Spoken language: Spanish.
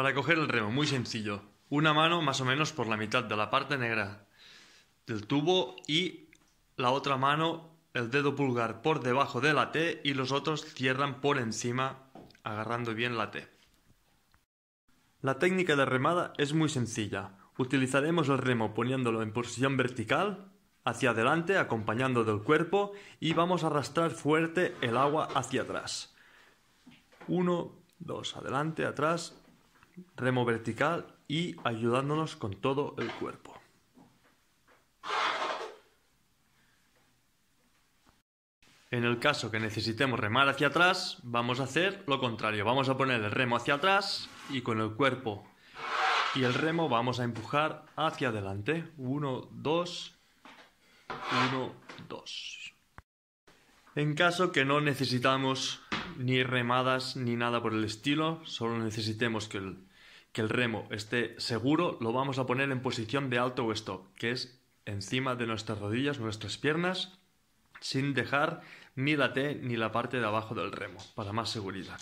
Para coger el remo, muy sencillo. Una mano más o menos por la mitad de la parte negra del tubo y la otra mano, el dedo pulgar por debajo de la T y los otros cierran por encima agarrando bien la T. La técnica de remada es muy sencilla. Utilizaremos el remo poniéndolo en posición vertical, hacia adelante, acompañando del cuerpo, y vamos a arrastrar fuerte el agua hacia atrás. Uno, dos, adelante, atrás, remo vertical y ayudándonos con todo el cuerpo. En el caso que necesitemos remar hacia atrás, vamos a hacer lo contrario. Vamos a poner el remo hacia atrás y con el cuerpo y el remo vamos a empujar hacia adelante. Uno dos uno dos. En caso que no necesitamos ni remadas ni nada por el estilo, solo necesitemos que el, que el remo esté seguro, lo vamos a poner en posición de alto o stop, que es encima de nuestras rodillas, nuestras piernas, sin dejar ni la T ni la parte de abajo del remo, para más seguridad.